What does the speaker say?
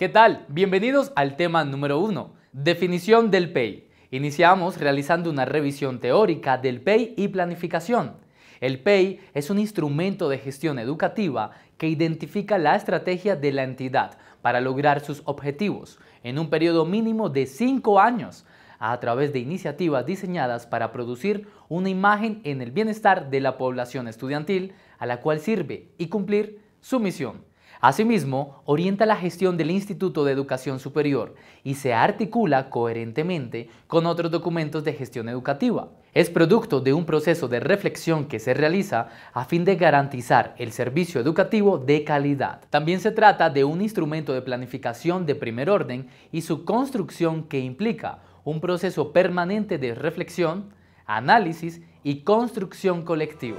¿Qué tal? Bienvenidos al tema número 1, definición del PEI. Iniciamos realizando una revisión teórica del PEI y planificación. El PEI es un instrumento de gestión educativa que identifica la estrategia de la entidad para lograr sus objetivos en un periodo mínimo de 5 años a través de iniciativas diseñadas para producir una imagen en el bienestar de la población estudiantil a la cual sirve y cumplir su misión. Asimismo, orienta la gestión del Instituto de Educación Superior y se articula coherentemente con otros documentos de gestión educativa. Es producto de un proceso de reflexión que se realiza a fin de garantizar el servicio educativo de calidad. También se trata de un instrumento de planificación de primer orden y su construcción que implica un proceso permanente de reflexión, análisis y construcción colectiva.